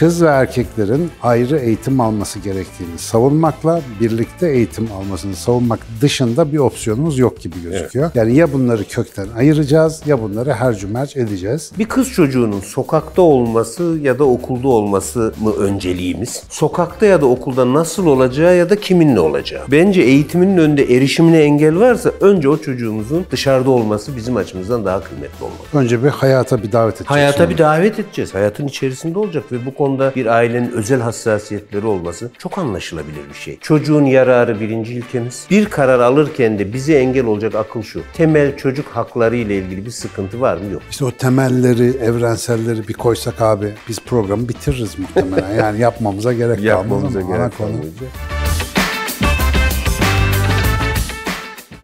kız ve erkeklerin ayrı eğitim alması gerektiğini savunmakla birlikte eğitim almasını savunmak dışında bir opsiyonumuz yok gibi gözüküyor. Evet. Yani ya bunları kökten ayıracağız ya bunları her cümerç edeceğiz. Bir kız çocuğunun sokakta olması ya da okulda olması mı önceliğimiz? Sokakta ya da okulda nasıl olacağı ya da kiminle olacağı? Bence eğitiminin önünde erişimine engel varsa önce o çocuğumuzun dışarıda olması bizim açımızdan daha kıymetli olmalı. Önce bir hayata bir davet edeceğiz. Hayata sonra. bir davet edeceğiz. Hayatın içerisinde olacak ve bu konu konuda bir ailenin özel hassasiyetleri olması çok anlaşılabilir bir şey. Çocuğun yararı birinci ilkemiz. Bir karar alırken de bize engel olacak akıl şu. Temel çocuk hakları ile ilgili bir sıkıntı var mı? Yok. İşte o temelleri, evrenselleri bir koysak abi biz programı bitiririz muhtemelen. Yani yapmamıza gerek kalmaz. Yapmamıza gerek kalmayacak.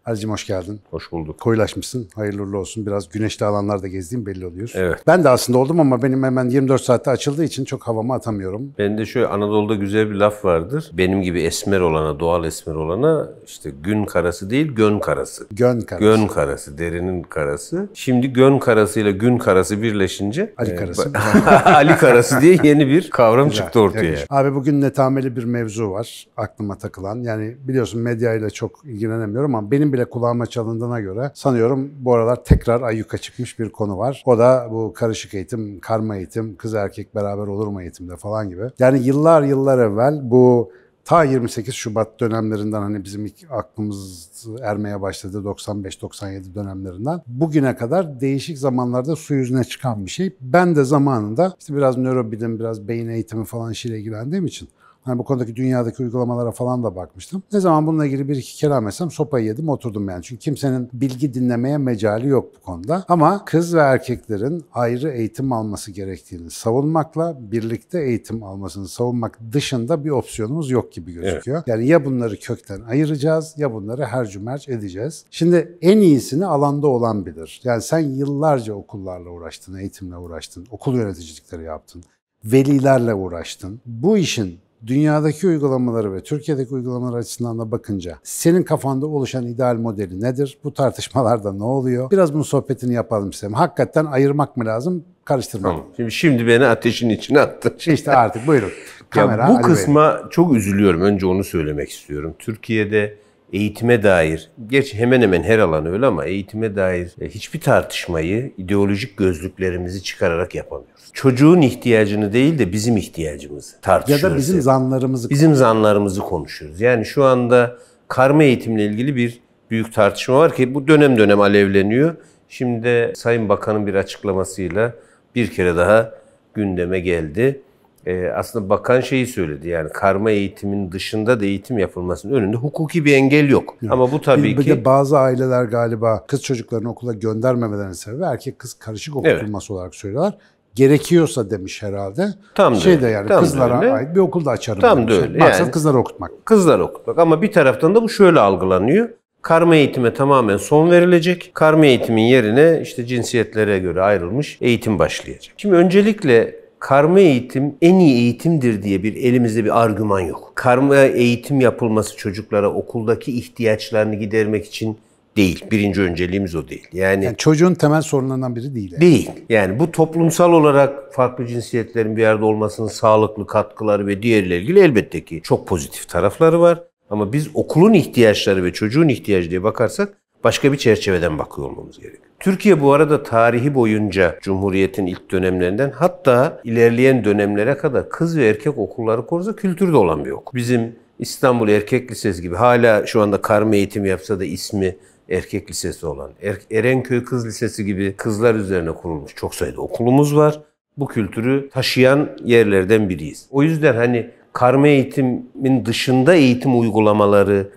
Hacı'cığım hoş geldin. Hoş bulduk. Koyulaşmışsın. Hayırlı olsun. Biraz güneşli alanlarda gezdiğim belli oluyor. Evet. Ben de aslında oldum ama benim hemen 24 saatte açıldığı için çok havamı atamıyorum. Ben de şöyle Anadolu'da güzel bir laf vardır. Benim gibi esmer olana, doğal esmer olana işte gün karası değil gön karası. Gön karası. Gön karası, derinin karası. Şimdi gön karasıyla gün karası birleşince Ali e, karası. Ali karası diye yeni bir kavram Güzel, çıktı ortaya. Yakışık. Abi bugün netameli bir mevzu var aklıma takılan. Yani biliyorsun medyayla çok ilgilenemiyorum ama benim bile kulağıma çalındığına göre sanıyorum bu aralar tekrar ayyuka çıkmış bir konu var. O da bu karışık eğitim, karma eğitim, kız erkek beraber olur mu eğitimde falan gibi. Yani yıllar yıllar evvel bu ta 28 Şubat dönemlerinden hani bizim ilk aklımız ermeye başladı 95-97 dönemlerinden bugüne kadar değişik zamanlarda su yüzüne çıkan bir şey. Ben de zamanında işte biraz nörobilim, biraz beyin eğitimi falan işiyle ilgilendiğim için Hani bu konudaki dünyadaki uygulamalara falan da bakmıştım. Ne zaman bununla ilgili bir iki kelam etsem sopayı yedim oturdum yani. Çünkü kimsenin bilgi dinlemeye mecali yok bu konuda. Ama kız ve erkeklerin ayrı eğitim alması gerektiğini savunmakla birlikte eğitim almasını savunmak dışında bir opsiyonumuz yok gibi gözüküyor. Evet. Yani ya bunları kökten ayıracağız ya bunları her cümerç edeceğiz. Şimdi en iyisini alanda olan bilir. Yani sen yıllarca okullarla uğraştın, eğitimle uğraştın, okul yöneticilikleri yaptın velilerle uğraştın. Bu işin dünyadaki uygulamaları ve Türkiye'deki uygulamalar açısından da bakınca senin kafanda oluşan ideal modeli nedir? Bu tartışmalarda ne oluyor? Biraz bunun sohbetini yapalım istedim. Hakikaten ayırmak mı lazım? Karıştırmak tamam. Şimdi, şimdi beni ateşin içine attın. İşte artık buyurun. Kamera, ya bu Ali kısma Bey. çok üzülüyorum. Önce onu söylemek istiyorum. Türkiye'de eğitime dair, geç hemen hemen her alan öyle ama eğitime dair e, hiçbir tartışmayı ideolojik gözlüklerimizi çıkararak yapamıyoruz. Çocuğun ihtiyacını değil de bizim ihtiyacımızı tartışıyoruz. Ya da bizim zanlarımızı Bizim zanlarımızı konuşuyoruz. Yani şu anda karma eğitimle ilgili bir büyük tartışma var ki bu dönem dönem alevleniyor. Şimdi Sayın Bakan'ın bir açıklamasıyla bir kere daha gündeme geldi e, aslında bakan şeyi söyledi. Yani karma eğitimin dışında da eğitim yapılmasının önünde hukuki bir engel yok. Evet. Ama bu tabii bir, ki... de bazı aileler galiba kız çocuklarını okula göndermemelerinin sebebi erkek kız karışık okutulması evet. olarak söylüyorlar gerekiyorsa demiş herhalde. Tam şey de yani tam kızlara öyle. ait bir okulda açarım. Tam da öyle. Maksat yani, kızları okutmak. Kızları okutmak ama bir taraftan da bu şöyle algılanıyor. Karma eğitime tamamen son verilecek. Karma eğitimin yerine işte cinsiyetlere göre ayrılmış eğitim başlayacak. Şimdi öncelikle karma eğitim en iyi eğitimdir diye bir elimizde bir argüman yok. Karma eğitim yapılması çocuklara okuldaki ihtiyaçlarını gidermek için değil. Birinci önceliğimiz o değil. Yani, yani çocuğun temel sorunlarından biri değil. Yani. Değil. Yani bu toplumsal olarak farklı cinsiyetlerin bir yerde olmasının sağlıklı katkıları ve diğerle ilgili elbette ki çok pozitif tarafları var. Ama biz okulun ihtiyaçları ve çocuğun ihtiyacı diye bakarsak başka bir çerçeveden bakıyor olmamız gerekiyor. Türkiye bu arada tarihi boyunca Cumhuriyet'in ilk dönemlerinden hatta ilerleyen dönemlere kadar kız ve erkek okulları konusunda kültürde olan bir okul. Bizim İstanbul Erkek Lisesi gibi hala şu anda karma eğitim yapsa da ismi erkek lisesi olan er-, Erenköy Kız Lisesi gibi kızlar üzerine kurulmuş çok sayıda okulumuz var. Bu kültürü taşıyan yerlerden biriyiz. O yüzden hani karma eğitimin dışında eğitim uygulamaları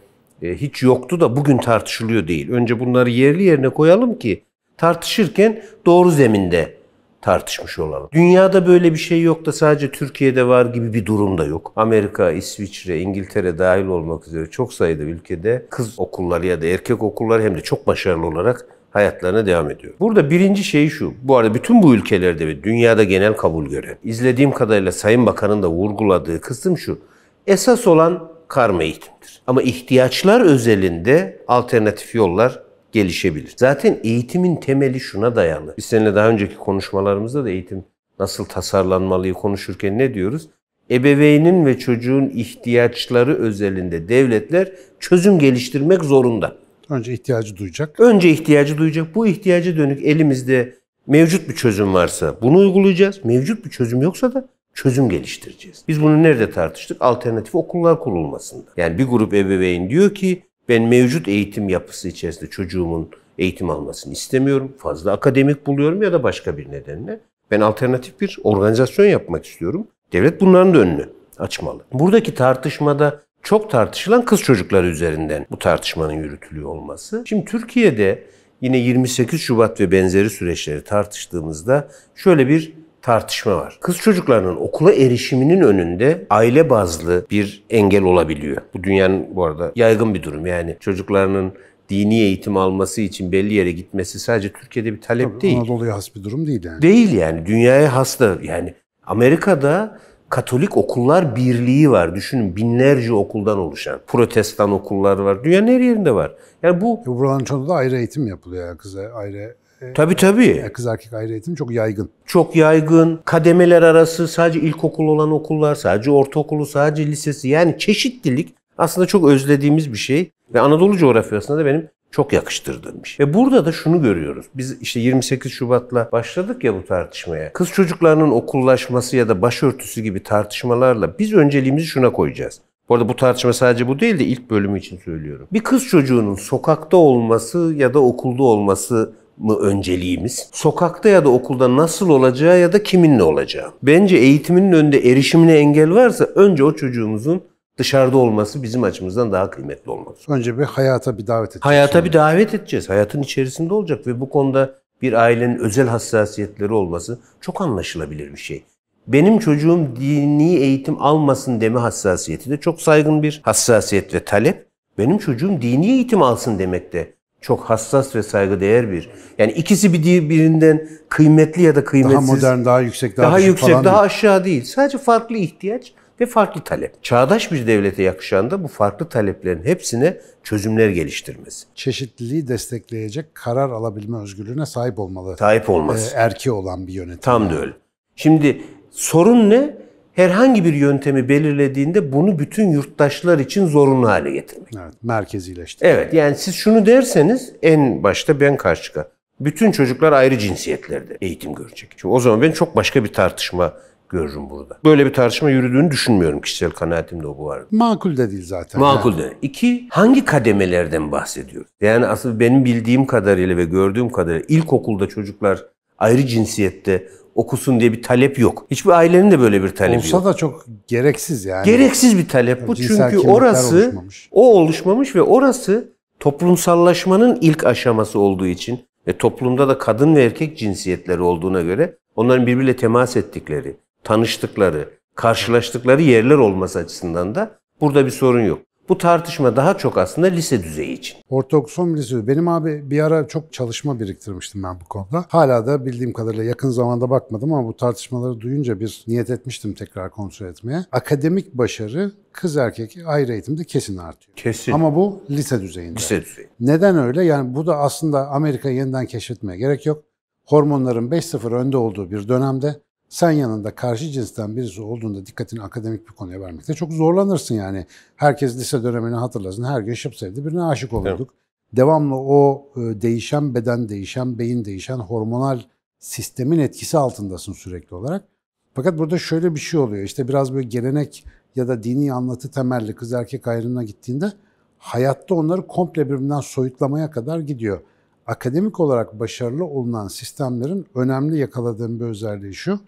e, hiç yoktu da bugün tartışılıyor değil. Önce bunları yerli yerine koyalım ki tartışırken doğru zeminde tartışmış olalım. Dünyada böyle bir şey yok da sadece Türkiye'de var gibi bir durum da yok. Amerika, İsviçre, İngiltere dahil olmak üzere çok sayıda ülkede kız okulları ya da erkek okulları hem de çok başarılı olarak hayatlarına devam ediyor. Burada birinci şey şu. Bu arada bütün bu ülkelerde ve dünyada genel kabul gören, izlediğim kadarıyla Sayın Bakan'ın da vurguladığı kısım şu. Esas olan karma eğitimdir. Ama ihtiyaçlar özelinde alternatif yollar gelişebilir. Zaten eğitimin temeli şuna dayalı. Biz seninle daha önceki konuşmalarımızda da eğitim nasıl tasarlanmalıyı konuşurken ne diyoruz? Ebeveynin ve çocuğun ihtiyaçları özelinde devletler çözüm geliştirmek zorunda. Önce ihtiyacı duyacak. Önce ihtiyacı duyacak. Bu ihtiyaca dönük elimizde mevcut bir çözüm varsa bunu uygulayacağız. Mevcut bir çözüm yoksa da çözüm geliştireceğiz. Biz bunu nerede tartıştık? Alternatif okullar kurulmasında. Yani bir grup ebeveyn diyor ki ben mevcut eğitim yapısı içerisinde çocuğumun eğitim almasını istemiyorum. Fazla akademik buluyorum ya da başka bir nedenle. Ben alternatif bir organizasyon yapmak istiyorum. Devlet bunların da önünü açmalı. Buradaki tartışmada çok tartışılan kız çocukları üzerinden bu tartışmanın yürütülüyor olması. Şimdi Türkiye'de yine 28 Şubat ve benzeri süreçleri tartıştığımızda şöyle bir tartışma var. Kız çocuklarının okula erişiminin önünde aile bazlı bir engel olabiliyor. Bu dünyanın bu arada yaygın bir durum. Yani çocuklarının dini eğitim alması için belli yere gitmesi sadece Türkiye'de bir talep Tabii, değil. Anadolu'ya has bir durum değil yani. Değil yani. Dünyaya has da yani Amerika'da Katolik Okullar Birliği var. Düşünün binlerce okuldan oluşan. Protestan okullar var. Dünyanın her yerinde var. Yani bu... buranın çoğunda da ayrı eğitim yapılıyor yani kıza. Ayrı ee, tabi tabi Kız erkek ayrı eğitim çok yaygın. Çok yaygın. Kademeler arası sadece ilkokul olan okullar, sadece ortaokulu, sadece lisesi. Yani çeşitlilik aslında çok özlediğimiz bir şey. Ve Anadolu coğrafyasında da benim çok yakıştırdığım bir şey. Ve burada da şunu görüyoruz. Biz işte 28 Şubat'la başladık ya bu tartışmaya. Kız çocuklarının okullaşması ya da başörtüsü gibi tartışmalarla biz önceliğimizi şuna koyacağız. Bu arada bu tartışma sadece bu değil de ilk bölümü için söylüyorum. Bir kız çocuğunun sokakta olması ya da okulda olması mı önceliğimiz? Sokakta ya da okulda nasıl olacağı ya da kiminle olacağı. Bence eğitiminin önünde erişimine engel varsa önce o çocuğumuzun dışarıda olması bizim açımızdan daha kıymetli olmak Önce bir hayata bir davet edeceğiz. Hayata sonra. bir davet edeceğiz. Hayatın içerisinde olacak ve bu konuda bir ailenin özel hassasiyetleri olması çok anlaşılabilir bir şey. Benim çocuğum dini eğitim almasın deme hassasiyeti de çok saygın bir hassasiyet ve talep. Benim çocuğum dini eğitim alsın demek de çok hassas ve saygıdeğer bir. Yani ikisi bir birinden kıymetli ya da kıymetsiz. Daha modern, daha yüksek, daha, daha yüksek, falan daha aşağı değil. Sadece farklı ihtiyaç ve farklı talep. Çağdaş bir devlete yakışan da bu farklı taleplerin hepsine çözümler geliştirmesi. Çeşitliliği destekleyecek karar alabilme özgürlüğüne sahip olmalı. Sahip olması. Ee, erki olan bir yönetim. Tam yani. da öyle. Şimdi sorun ne? herhangi bir yöntemi belirlediğinde bunu bütün yurttaşlar için zorunlu hale getirmek. Evet, merkezileştirmek. Evet, yani siz şunu derseniz en başta ben karşı çıkar. Bütün çocuklar ayrı cinsiyetlerde eğitim görecek. Çünkü o zaman ben çok başka bir tartışma görürüm burada. Böyle bir tartışma yürüdüğünü düşünmüyorum kişisel kanaatimde o bu arada. Makul de değil zaten. Makul de. İki, hangi kademelerden bahsediyoruz? Yani asıl benim bildiğim kadarıyla ve gördüğüm kadarıyla ilkokulda çocuklar ayrı cinsiyette okusun diye bir talep yok. Hiçbir ailenin de böyle bir talebi Olsa yok. Olsa da çok gereksiz yani. Gereksiz bir talep bu. Çünkü orası oluşmamış. o oluşmamış ve orası toplumsallaşmanın ilk aşaması olduğu için ve toplumda da kadın ve erkek cinsiyetleri olduğuna göre onların birbiriyle temas ettikleri, tanıştıkları, karşılaştıkları yerler olması açısından da burada bir sorun yok. Bu tartışma daha çok aslında lise düzeyi için. Ortaokul, son lise düzeyi. Benim abi bir ara çok çalışma biriktirmiştim ben bu konuda. Hala da bildiğim kadarıyla yakın zamanda bakmadım ama bu tartışmaları duyunca bir niyet etmiştim tekrar kontrol etmeye. Akademik başarı kız erkek ayrı eğitimde kesin artıyor. Kesin. Ama bu lise düzeyinde. Lise düzeyi. Neden öyle? Yani bu da aslında Amerika yeniden keşfetmeye gerek yok hormonların 5-0 önde olduğu bir dönemde sen yanında karşı cinsten birisi olduğunda dikkatini akademik bir konuya vermekte çok zorlanırsın yani. Herkes lise dönemini hatırlasın. Her gün şıp sevdi birine aşık olurduk. Evet. Devamlı o e, değişen beden, değişen beyin, değişen hormonal sistemin etkisi altındasın sürekli olarak. Fakat burada şöyle bir şey oluyor. İşte biraz böyle gelenek ya da dini anlatı temelli kız erkek ayrımına gittiğinde hayatta onları komple birbirinden soyutlamaya kadar gidiyor akademik olarak başarılı olunan sistemlerin önemli yakaladığım bir özelliği şu.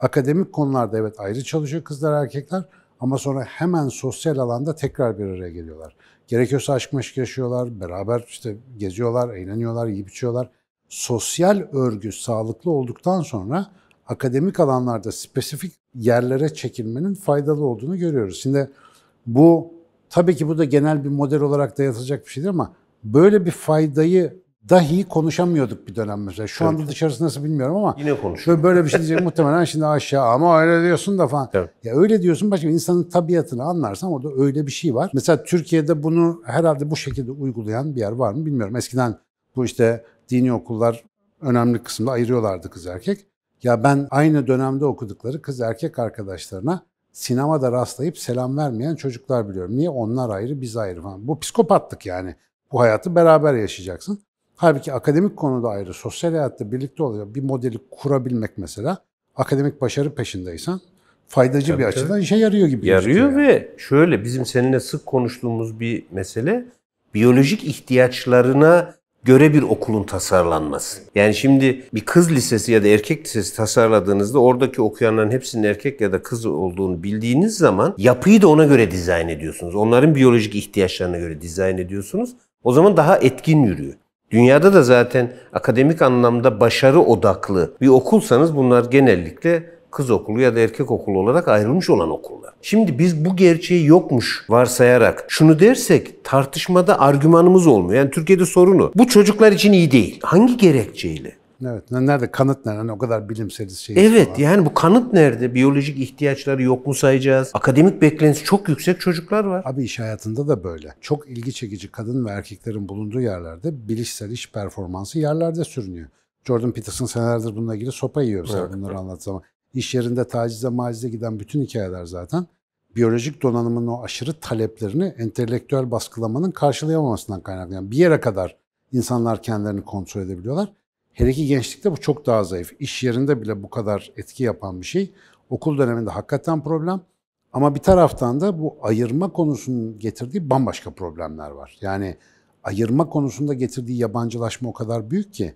Akademik konularda evet ayrı çalışıyor kızlar erkekler ama sonra hemen sosyal alanda tekrar bir araya geliyorlar. Gerekiyorsa aşk meşk yaşıyorlar, beraber işte geziyorlar, eğleniyorlar, yiyip içiyorlar. Sosyal örgü sağlıklı olduktan sonra akademik alanlarda spesifik yerlere çekilmenin faydalı olduğunu görüyoruz. Şimdi bu tabii ki bu da genel bir model olarak dayatılacak bir şeydir ama böyle bir faydayı dahi konuşamıyorduk bir dönem mesela. Şu evet. anda dışarısı nasıl bilmiyorum ama yine konuşuyor. Böyle bir şey diyecek muhtemelen şimdi aşağı ama öyle diyorsun da falan. Evet. Ya öyle diyorsun başka insanın tabiatını anlarsan orada öyle bir şey var. Mesela Türkiye'de bunu herhalde bu şekilde uygulayan bir yer var mı bilmiyorum. Eskiden bu işte dini okullar önemli kısımda ayırıyorlardı kız erkek. Ya ben aynı dönemde okudukları kız erkek arkadaşlarına sinemada rastlayıp selam vermeyen çocuklar biliyorum. Niye? Onlar ayrı, biz ayrı falan. Bu psikopatlık yani. Bu hayatı beraber yaşayacaksın. Halbuki akademik konuda ayrı, sosyal hayatta birlikte olacak bir modeli kurabilmek mesela akademik başarı peşindeysen faydacı tabii, bir tabii. açıdan işe yarıyor gibi. Yarıyor yani. ve şöyle bizim seninle sık konuştuğumuz bir mesele biyolojik ihtiyaçlarına göre bir okulun tasarlanması. Yani şimdi bir kız lisesi ya da erkek lisesi tasarladığınızda oradaki okuyanların hepsinin erkek ya da kız olduğunu bildiğiniz zaman yapıyı da ona göre dizayn ediyorsunuz. Onların biyolojik ihtiyaçlarına göre dizayn ediyorsunuz. O zaman daha etkin yürüyor. Dünyada da zaten akademik anlamda başarı odaklı bir okulsanız bunlar genellikle kız okulu ya da erkek okulu olarak ayrılmış olan okullar. Şimdi biz bu gerçeği yokmuş varsayarak şunu dersek tartışmada argümanımız olmuyor. Yani Türkiye'de sorunu bu çocuklar için iyi değil. Hangi gerekçeyle? Evet. Nerede? Kanıt nerede? Hani o kadar bilimseliz şey. Evet falan. yani bu kanıt nerede? Biyolojik ihtiyaçları yok mu sayacağız? Akademik beklentisi çok yüksek çocuklar var. Abi iş hayatında da böyle. Çok ilgi çekici kadın ve erkeklerin bulunduğu yerlerde bilişsel iş performansı yerlerde sürünüyor. Jordan Peterson senelerdir bununla ilgili sopa yiyor evet. bunları anlattığı zaman. İş yerinde tacize macize giden bütün hikayeler zaten biyolojik donanımın o aşırı taleplerini entelektüel baskılamanın karşılayamamasından kaynaklanıyor. Yani bir yere kadar insanlar kendilerini kontrol edebiliyorlar. Hele ki gençlikte bu çok daha zayıf. İş yerinde bile bu kadar etki yapan bir şey. Okul döneminde hakikaten problem. Ama bir taraftan da bu ayırma konusunun getirdiği bambaşka problemler var. Yani ayırma konusunda getirdiği yabancılaşma o kadar büyük ki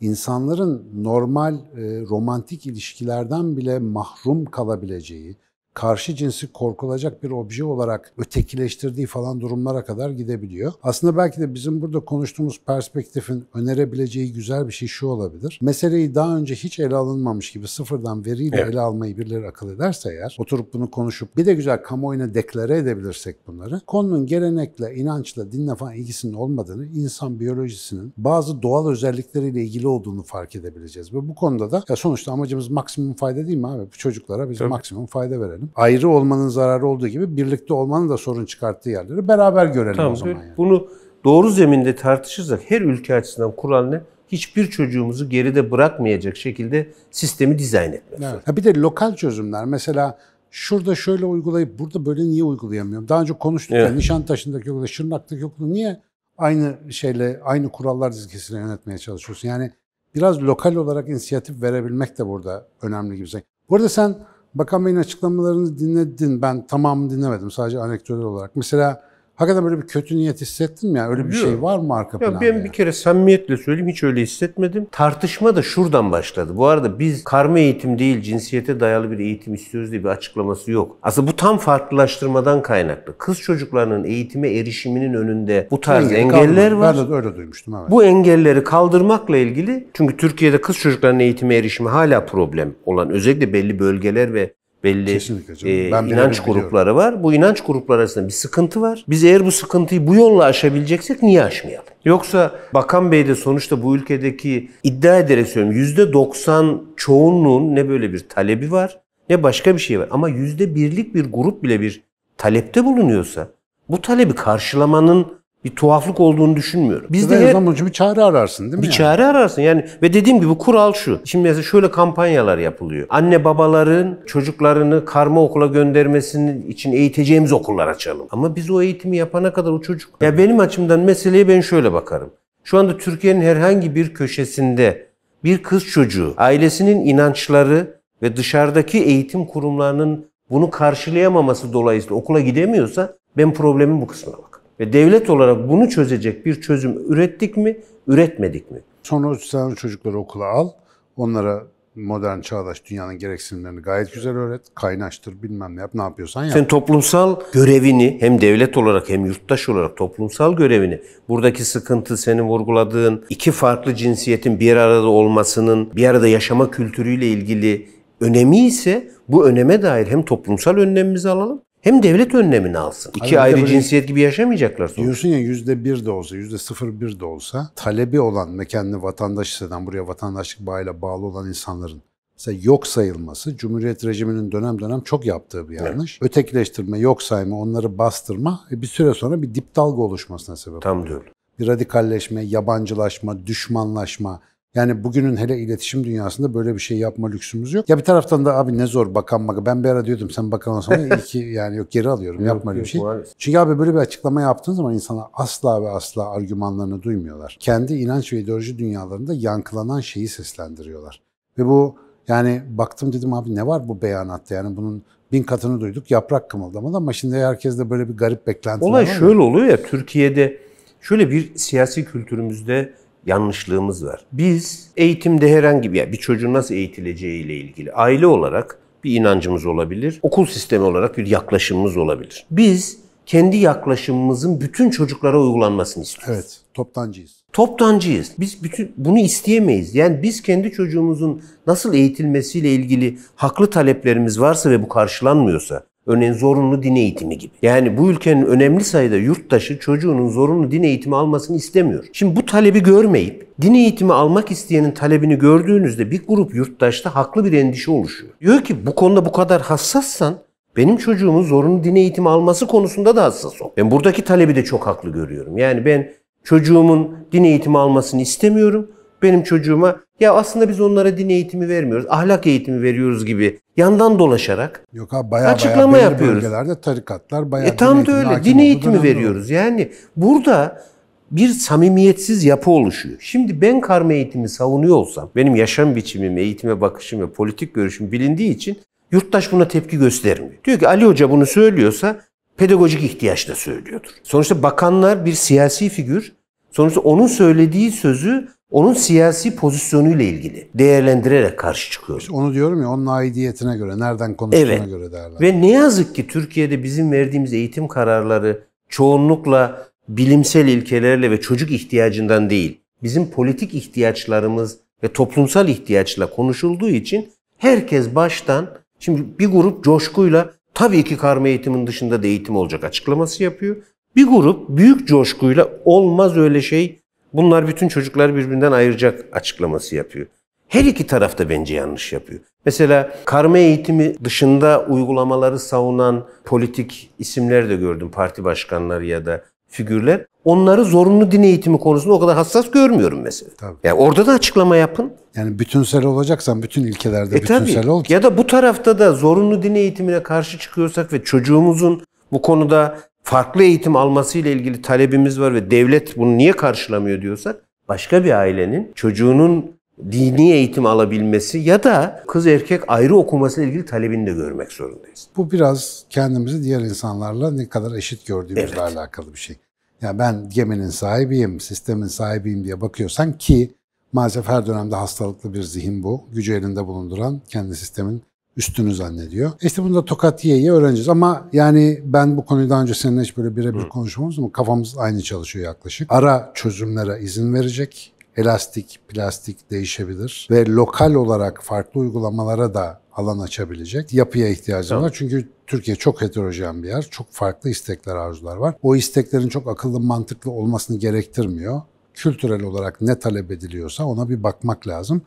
insanların normal e, romantik ilişkilerden bile mahrum kalabileceği, karşı cinsi korkulacak bir obje olarak ötekileştirdiği falan durumlara kadar gidebiliyor. Aslında belki de bizim burada konuştuğumuz perspektifin önerebileceği güzel bir şey şu olabilir. Meseleyi daha önce hiç ele alınmamış gibi sıfırdan veriyle evet. ele almayı birileri akıl ederse eğer, oturup bunu konuşup bir de güzel kamuoyuna deklare edebilirsek bunları, konunun gelenekle, inançla, dinle falan ilgisinin olmadığını, insan biyolojisinin bazı doğal özellikleriyle ilgili olduğunu fark edebileceğiz. Ve bu konuda da ya sonuçta amacımız maksimum fayda değil mi abi? Bu çocuklara biz Tabii. maksimum fayda verelim görelim. Ayrı olmanın zararı olduğu gibi birlikte olmanın da sorun çıkarttığı yerleri beraber görelim tamam, o zaman. Yani. Bunu doğru zeminde tartışırsak her ülke açısından Kur'an ne? hiçbir çocuğumuzu geride bırakmayacak şekilde sistemi dizayn etmek. Evet. Ha bir de lokal çözümler mesela şurada şöyle uygulayıp burada böyle niye uygulayamıyorum? Daha önce konuştuk evet. ya Nişantaşı'ndaki okulu, Şırnak'taki okulu niye aynı şeyle aynı kurallar dizgisini yönetmeye çalışıyorsun? Yani biraz lokal olarak inisiyatif verebilmek de burada önemli gibi. Bu arada sen Bakan Bey'in açıklamalarını dinledin. Ben tamamını dinlemedim. Sadece anekdotal olarak. Mesela Hakikaten böyle bir kötü niyet hissettin mi? Yani öyle bir şey Yok. şey var mı arka planda? ben ya? bir kere samimiyetle söyleyeyim hiç öyle hissetmedim. Tartışma da şuradan başladı. Bu arada biz karma eğitim değil cinsiyete dayalı bir eğitim istiyoruz diye bir açıklaması yok. Aslında bu tam farklılaştırmadan kaynaklı. Kız çocuklarının eğitime erişiminin önünde bu tarz Engel, engeller kaldım. var. Ben de öyle duymuştum. Evet. Bu engelleri kaldırmakla ilgili çünkü Türkiye'de kız çocuklarının eğitime erişimi hala problem olan özellikle belli bölgeler ve belli e, ben inanç grupları biliyorum. var. Bu inanç grupları arasında bir sıkıntı var. Biz eğer bu sıkıntıyı bu yolla aşabileceksek niye aşmayalım? Yoksa Bakan Bey de sonuçta bu ülkedeki iddia ederek söylüyorum %90 çoğunluğun ne böyle bir talebi var ne başka bir şey var. Ama %1'lik bir grup bile bir talepte bulunuyorsa bu talebi karşılamanın bir tuhaflık olduğunu düşünmüyorum. Biz de her zaman için bir çare ararsın değil mi? Bir yani? çare ararsın yani ve dediğim gibi kural şu. Şimdi mesela şöyle kampanyalar yapılıyor. Anne babaların çocuklarını karma okula göndermesinin için eğiteceğimiz okullar açalım. Ama biz o eğitimi yapana kadar o çocuk ya benim açımdan meseleye ben şöyle bakarım. Şu anda Türkiye'nin herhangi bir köşesinde bir kız çocuğu ailesinin inançları ve dışarıdaki eğitim kurumlarının bunu karşılayamaması dolayısıyla okula gidemiyorsa ben problemin bu kısmına bak ve devlet olarak bunu çözecek bir çözüm ürettik mi, üretmedik mi? Sonra sen çocukları okula al, onlara modern çağdaş dünyanın gereksinimlerini gayet güzel öğret, kaynaştır, bilmem ne yap, ne yapıyorsan yap. Sen toplumsal görevini hem devlet olarak hem yurttaş olarak toplumsal görevini, buradaki sıkıntı senin vurguladığın iki farklı cinsiyetin bir arada olmasının, bir arada yaşama kültürüyle ilgili önemi ise bu öneme dair hem toplumsal önlemimizi alalım hem devlet önlemini alsın. İki Abi ayrı cinsiyet gibi yaşamayacaklar sonuçta. Diyorsun ya yüzde bir de olsa, yüzde sıfır bir de olsa talebi olan mekanlı vatandaş hisseden buraya vatandaşlık bağıyla bağlı olan insanların mesela yok sayılması Cumhuriyet rejiminin dönem dönem çok yaptığı bir yanlış. Evet. Ötekileştirme, yok sayma, onları bastırma e, bir süre sonra bir dip dalga oluşmasına sebep Tam oluyor. Diyor. Bir radikalleşme, yabancılaşma, düşmanlaşma, yani bugünün hele iletişim dünyasında böyle bir şey yapma lüksümüz yok. Ya bir taraftan da abi ne zor bakan bakan. Ben bir ara diyordum sen bakan olsan iyi ki yani yok geri alıyorum yapma öyle bir şey. Maalesef. Çünkü abi böyle bir açıklama yaptığın zaman insanlar asla ve asla argümanlarını duymuyorlar. Kendi inanç ve ideoloji dünyalarında yankılanan şeyi seslendiriyorlar. Ve bu yani baktım dedim abi ne var bu beyanatta yani bunun bin katını duyduk yaprak kımıldamadı ama şimdi herkes de böyle bir garip beklenti var. Olay şöyle oluyor ya Türkiye'de şöyle bir siyasi kültürümüzde yanlışlığımız var. Biz eğitimde herhangi bir, bir çocuğun nasıl eğitileceği ile ilgili aile olarak bir inancımız olabilir. Okul sistemi olarak bir yaklaşımımız olabilir. Biz kendi yaklaşımımızın bütün çocuklara uygulanmasını istiyoruz. Evet, toptancıyız. Toptancıyız. Biz bütün bunu isteyemeyiz. Yani biz kendi çocuğumuzun nasıl eğitilmesiyle ilgili haklı taleplerimiz varsa ve bu karşılanmıyorsa Örneğin zorunlu din eğitimi gibi. Yani bu ülkenin önemli sayıda yurttaşı çocuğunun zorunlu din eğitimi almasını istemiyor. Şimdi bu talebi görmeyip din eğitimi almak isteyenin talebini gördüğünüzde bir grup yurttaşta haklı bir endişe oluşuyor. Diyor ki bu konuda bu kadar hassassan benim çocuğumun zorunlu din eğitimi alması konusunda da hassasım. Ben buradaki talebi de çok haklı görüyorum. Yani ben çocuğumun din eğitimi almasını istemiyorum benim çocuğuma ya aslında biz onlara din eğitimi vermiyoruz, ahlak eğitimi veriyoruz gibi yandan dolaşarak Yok abi bayağı açıklama bayağı yapıyoruz. bölgelerde tarikatlar bayağı e, tam da öyle din eğitimi veriyoruz. Olur. Yani burada bir samimiyetsiz yapı oluşuyor. Şimdi ben karma eğitimi savunuyor olsam, benim yaşam biçimim, eğitime bakışım ve politik görüşüm bilindiği için yurttaş buna tepki göstermiyor. Diyor ki Ali Hoca bunu söylüyorsa pedagojik ihtiyaçla söylüyordur. Sonuçta bakanlar bir siyasi figür. Sonuçta onun söylediği sözü onun siyasi pozisyonuyla ilgili değerlendirerek karşı çıkıyoruz. Onu diyorum ya onun aidiyetine göre, nereden konuştuğuna evet. göre değerlendir. Ve ne yazık ki Türkiye'de bizim verdiğimiz eğitim kararları çoğunlukla bilimsel ilkelerle ve çocuk ihtiyacından değil, bizim politik ihtiyaçlarımız ve toplumsal ihtiyaçla konuşulduğu için herkes baştan şimdi bir grup coşkuyla tabii ki karma eğitimin dışında da eğitim olacak açıklaması yapıyor. Bir grup büyük coşkuyla olmaz öyle şey Bunlar bütün çocuklar birbirinden ayıracak açıklaması yapıyor. Her iki taraf da bence yanlış yapıyor. Mesela karma eğitimi dışında uygulamaları savunan politik isimler de gördüm. Parti başkanları ya da figürler. Onları zorunlu din eğitimi konusunda o kadar hassas görmüyorum mesela. Tabii. Yani orada da açıklama yapın. Yani bütünsel olacaksan bütün ilkelerde e bütünsel ol. Ya da bu tarafta da zorunlu din eğitimine karşı çıkıyorsak ve çocuğumuzun bu konuda farklı eğitim alması ile ilgili talebimiz var ve devlet bunu niye karşılamıyor diyorsak başka bir ailenin çocuğunun dini eğitim alabilmesi ya da kız erkek ayrı okuması ile ilgili talebini de görmek zorundayız. Bu biraz kendimizi diğer insanlarla ne kadar eşit gördüğümüzle evet. alakalı bir şey. Ya yani ben geminin sahibiyim, sistemin sahibiyim diye bakıyorsan ki maalesef her dönemde hastalıklı bir zihin bu. Gücü elinde bulunduran kendi sistemin üstünü zannediyor. E işte bunu da tokat yiye yiye öğreneceğiz ama yani ben bu konuyu daha önce seninle hiç böyle birebir konuşmamız ama kafamız aynı çalışıyor yaklaşık. Ara çözümlere izin verecek. Elastik, plastik değişebilir ve lokal olarak farklı uygulamalara da alan açabilecek yapıya ihtiyacı tamam. var. Çünkü Türkiye çok heterojen bir yer. Çok farklı istekler, arzular var. O isteklerin çok akıllı, mantıklı olmasını gerektirmiyor. Kültürel olarak ne talep ediliyorsa ona bir bakmak lazım.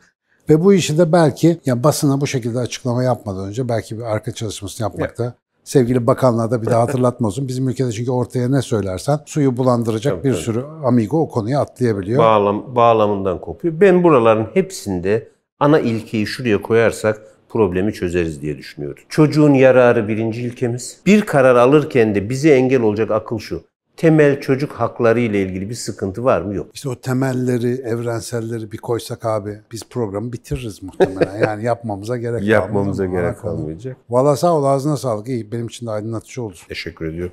Ve bu işi de belki ya basına bu şekilde açıklama yapmadan önce belki bir arka çalışmasını yapmakta evet sevgili bakanlığa da bir daha hatırlatma Bizim ülkede çünkü ortaya ne söylersen suyu bulandıracak tabii, bir tabii. sürü amigo o konuya atlayabiliyor. Bağlam, bağlamından kopuyor. Ben buraların hepsinde ana ilkeyi şuraya koyarsak problemi çözeriz diye düşünüyorum. Çocuğun yararı birinci ilkemiz. Bir karar alırken de bize engel olacak akıl şu temel çocuk hakları ile ilgili bir sıkıntı var mı? Yok. İşte o temelleri, evrenselleri bir koysak abi biz programı bitiririz muhtemelen. Yani yapmamıza gerek kalmayacak. Yapmamıza gerek kalmayacak. Valla sağ ol ağzına sağlık. İyi benim için de aydınlatıcı olur. Teşekkür ediyorum.